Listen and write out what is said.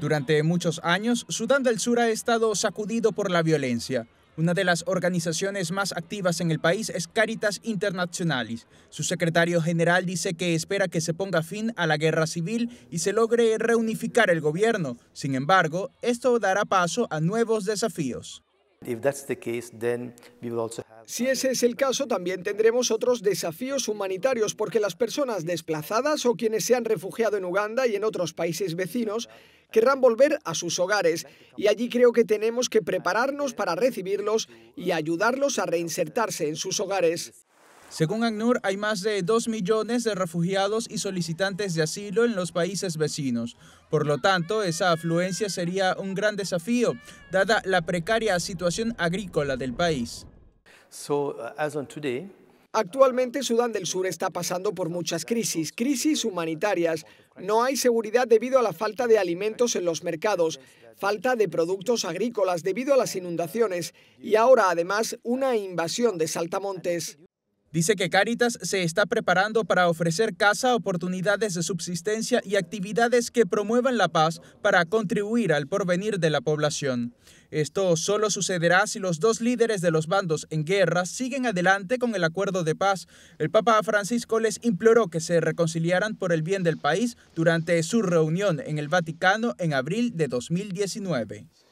Durante muchos años, Sudán del Sur ha estado sacudido por la violencia. Una de las organizaciones más activas en el país es Caritas Internationalis. Su secretario general dice que espera que se ponga fin a la guerra civil y se logre reunificar el gobierno. Sin embargo, esto dará paso a nuevos desafíos. Si ese es el caso, también tendremos otros desafíos humanitarios porque las personas desplazadas o quienes se han refugiado en Uganda y en otros países vecinos querrán volver a sus hogares y allí creo que tenemos que prepararnos para recibirlos y ayudarlos a reinsertarse en sus hogares. Según ACNUR, hay más de dos millones de refugiados y solicitantes de asilo en los países vecinos. Por lo tanto, esa afluencia sería un gran desafío, dada la precaria situación agrícola del país. Uh, Actualmente Sudán del Sur está pasando por muchas crisis, crisis humanitarias. No hay seguridad debido a la falta de alimentos en los mercados, falta de productos agrícolas debido a las inundaciones y ahora además una invasión de saltamontes. Dice que Cáritas se está preparando para ofrecer casa, oportunidades de subsistencia y actividades que promuevan la paz para contribuir al porvenir de la población. Esto solo sucederá si los dos líderes de los bandos en guerra siguen adelante con el acuerdo de paz. El Papa Francisco les imploró que se reconciliaran por el bien del país durante su reunión en el Vaticano en abril de 2019.